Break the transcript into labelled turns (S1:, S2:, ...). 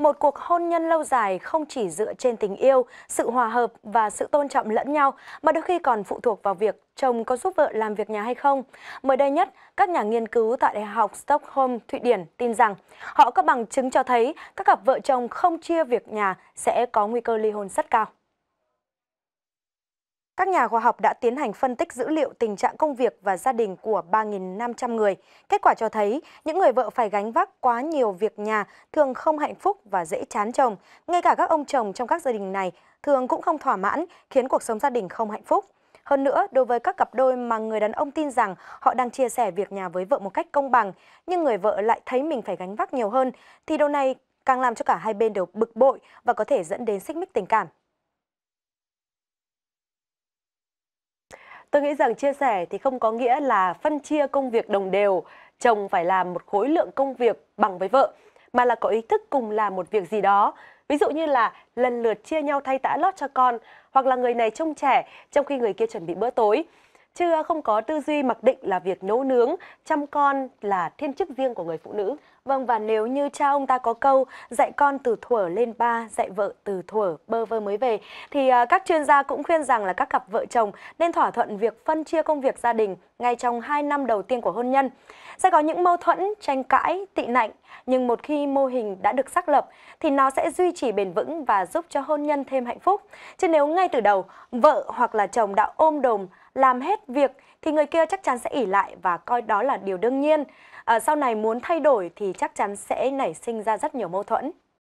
S1: Một cuộc hôn nhân lâu dài không chỉ dựa trên tình yêu, sự hòa hợp và sự tôn trọng lẫn nhau, mà đôi khi còn phụ thuộc vào việc chồng có giúp vợ làm việc nhà hay không. Mới đây nhất, các nhà nghiên cứu tại Đại học Stockholm, Thụy Điển tin rằng họ có bằng chứng cho thấy các cặp vợ chồng không chia việc nhà sẽ có nguy cơ ly hôn rất cao. Các nhà khoa học đã tiến hành phân tích dữ liệu tình trạng công việc và gia đình của 3.500 người. Kết quả cho thấy, những người vợ phải gánh vác quá nhiều việc nhà thường không hạnh phúc và dễ chán chồng. Ngay cả các ông chồng trong các gia đình này thường cũng không thỏa mãn, khiến cuộc sống gia đình không hạnh phúc. Hơn nữa, đối với các cặp đôi mà người đàn ông tin rằng họ đang chia sẻ việc nhà với vợ một cách công bằng, nhưng người vợ lại thấy mình phải gánh vác nhiều hơn, thì điều này càng làm cho cả hai bên đều bực bội và có thể dẫn đến xích mích tình cảm.
S2: Tôi nghĩ rằng chia sẻ thì không có nghĩa là phân chia công việc đồng đều, chồng phải làm một khối lượng công việc bằng với vợ, mà là có ý thức cùng làm một việc gì đó. Ví dụ như là lần lượt chia nhau thay tã lót cho con, hoặc là người này trông trẻ trong khi người kia chuẩn bị bữa tối. Chứ không có tư duy mặc định là việc nấu nướng, chăm con là thiên chức riêng của người phụ nữ. Vâng và nếu như cha ông ta
S1: có câu dạy con từ thuở lên ba, dạy vợ từ thuở bơ vơ mới về thì à, các chuyên gia cũng khuyên rằng là các cặp vợ chồng nên thỏa thuận việc phân chia công việc gia đình ngay trong 2 năm đầu tiên của hôn nhân. Sẽ có những mâu thuẫn, tranh cãi, tị nạnh, nhưng một khi mô hình đã được xác lập thì nó sẽ duy trì bền vững và giúp cho hôn nhân thêm hạnh phúc. Chứ nếu ngay từ đầu vợ hoặc là chồng đã ôm đồm làm hết việc thì người kia chắc chắn sẽ ỉ lại và coi đó là điều đương nhiên. À, sau này muốn thay đổi thì thì chắc chắn sẽ nảy sinh ra rất nhiều mâu thuẫn.